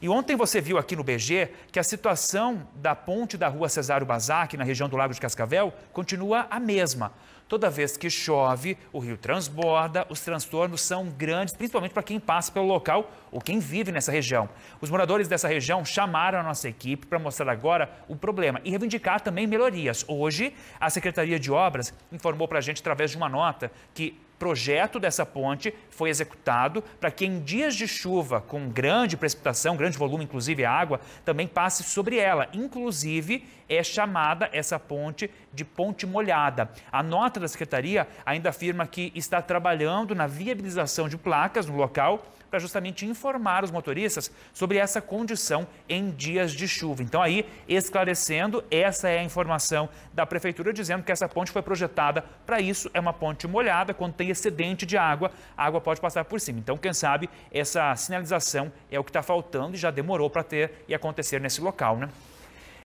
E ontem você viu aqui no BG que a situação da ponte da rua Cesário Bazac, na região do Lago de Cascavel, continua a mesma. Toda vez que chove, o rio transborda, os transtornos são grandes, principalmente para quem passa pelo local ou quem vive nessa região. Os moradores dessa região chamaram a nossa equipe para mostrar agora o problema e reivindicar também melhorias. Hoje, a Secretaria de Obras informou para a gente, através de uma nota, que projeto dessa ponte foi executado para que em dias de chuva, com grande precipitação, grande volume, inclusive água, também passe sobre ela. Inclusive, é chamada essa ponte de ponte molhada. A nota nota da secretaria ainda afirma que está trabalhando na viabilização de placas no local para justamente informar os motoristas sobre essa condição em dias de chuva. Então, aí, esclarecendo, essa é a informação da prefeitura dizendo que essa ponte foi projetada para isso. É uma ponte molhada, quando tem excedente de água, a água pode passar por cima. Então, quem sabe, essa sinalização é o que está faltando e já demorou para ter e acontecer nesse local, né?